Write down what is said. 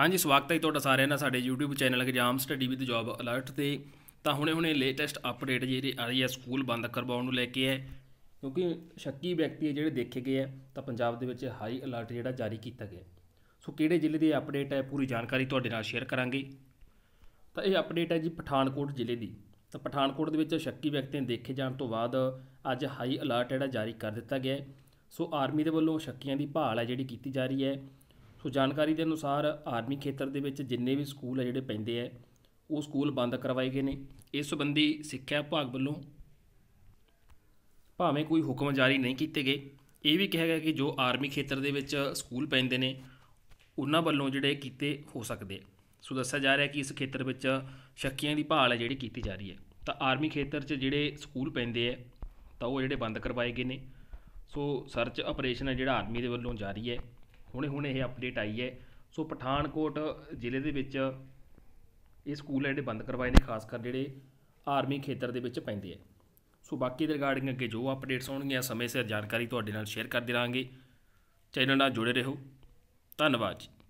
ਹਾਂਜੀ ਸਵਾਗਤ ਹੈ ਤੁਹਾਡਾ ਸਾਰਿਆਂ ਦਾ ਸਾਡੇ YouTube channel exam study with job alert ਤੇ ਤਾਂ ਹੁਣੇ-ਹੁਣੇ ਲੇਟੈਸਟ ਅਪਡੇਟ ਜਿਹੜੀ ਆ ਰਹੀ ਹੈ ਸਕੂਲ ਬੰਦ ਕਰਵਾਉਣ ਨੂੰ ਲੈ ਕੇ ਹੈ ਕਿਉਂਕਿ ਸ਼ੱਕੀ ਵਿਅਕਤੀ ਜਿਹੜੇ ਦੇਖੇ ਗਏ ਆ ਤਾਂ ਪੰਜਾਬ ਦੇ ਵਿੱਚ ਹਾਈ ਅਲਰਟ ਜਿਹੜਾ ਜਾਰੀ ਕੀਤਾ ਗਿਆ ਸੋ ਕਿਹੜੇ ਜ਼ਿਲ੍ਹੇ ਦੀ ਅਪਡੇਟ ਹੈ ਪੂਰੀ ਜਾਣਕਾਰੀ ਤੁਹਾਡੇ ਨਾਲ ਸ਼ੇਅਰ ਕਰਾਂਗੇ ਤਾਂ ਇਹ ਅਪਡੇਟ ਹੈ ਜੀ ਪਠਾਨਕੋਟ ਜ਼ਿਲ੍ਹੇ ਦੀ ਤਾਂ ਪਠਾਨਕੋਟ ਦੇ ਵਿੱਚ ਸ਼ੱਕੀ ਵਿਅਕਤੀਆਂ ਦੇਖੇ ਜਾਣ ਤੋਂ ਬਾਅਦ ਅੱਜ ਹਾਈ ਅਲਰਟ ਜਿਹੜਾ ਜਾਰੀ ਕਰ ਦਿੱਤਾ ਗਿਆ ਸੋ ਆਰਮੀ ਦੇ ਵੱਲੋਂ ਸ਼ੱਕੀਆਂ ਦੀ ਭਾਲ ਹੈ ਜਿਹੜੀ ਕੀਤੀ ਜਾ ਰਹੀ ਹੈ ਸੋ ਜਾਣਕਾਰੀ ਦੇ ਅਨੁਸਾਰ ਆਰਮੀ ਖੇਤਰ ਦੇ ਵਿੱਚ ਜਿੰਨੇ ਵੀ ਸਕੂਲ ਹੈ ਜਿਹੜੇ ਪੈਂਦੇ ਆ ਉਹ ਸਕੂਲ ਬੰਦ ਕਰਵਾਏ ਗਏ ਨੇ ਇਸ ਸੰਬੰਧੀ ਸਿੱਖਿਆ ਵਿਭਾਗ ਵੱਲੋਂ ਭਾਵੇਂ ਕੋਈ ਹੁਕਮ ਜਾਰੀ ਨਹੀਂ ਕੀਤੇ ਗਏ ਇਹ ਵੀ ਕਿਹਾ ਗਿਆ ਕਿ ਜੋ ਆਰਮੀ ਖੇਤਰ ਦੇ ਵਿੱਚ ਸਕੂਲ ਪੈਂਦੇ ਨੇ ਉਹਨਾਂ ਵੱਲੋਂ ਜਿਹੜੇ ਕੀਤੇ ਹੋ ਸਕਦੇ ਸੋ ਦੱਸਿਆ ਜਾ ਰਿਹਾ ਕਿ ਇਸ ਖੇਤਰ ਵਿੱਚ ਸ਼ੱਕੀਆਂ ਦੀ ਭਾਲ ਹੈ ਜਿਹੜੀ ਕੀਤੀ ਜਾ ਰਹੀ ਹੈ ਤਾਂ ਆਰਮੀ ਖੇਤਰ 'ਚ ਜਿਹੜੇ ਸਕੂਲ ਪੈਂਦੇ ਆ ਤਾਂ ਉਹ ਜਿਹੜੇ ਬੰਦ ਕਰਵਾਏ ਗਏ ਨੇ ਸੋ ਸਰਚ ਆਪਰੇਸ਼ਨ ਹੈ ਜਿਹੜਾ ਆਰਮੀ ਦੇ ਵੱਲੋਂ ਜਾਰੀ ਹੈ ਹੁਣੇ ਹੁਣੇ ਇਹ ਅਪਡੇਟ ਆਈ ਹੈ ਸੋ ਪਠਾਨਕੋਟ ਜ਼ਿਲ੍ਹੇ ਦੇ ਵਿੱਚ ਇਹ ਸਕੂਲ ਜਿਹੜੇ ਬੰਦ ਕਰਵਾਏ ਨੇ ਖਾਸ ਕਰ ਜਿਹੜੇ ਆਰਮੀ ਖੇਤਰ ਦੇ ਵਿੱਚ ਪੈਂਦੇ ਆ ਸੋ ਬਾਕੀ ਦੇ ਰਿਗਾਰਡਿੰਗ ਅੱਗੇ ਜੋ ਅਪਡੇਟਸ ਹੋਣਗੀਆਂ ਸਮੇਂ ਸਿਰ ਜਾਣਕਾਰੀ ਤੁਹਾਡੇ ਨਾਲ ਸ਼ੇਅਰ ਕਰਦੇ ਰਾਂਗੇ ਚੈਨਲ ਨਾਲ ਜੁੜੇ ਰਹੋ ਧੰਨਵਾਦ ਜੀ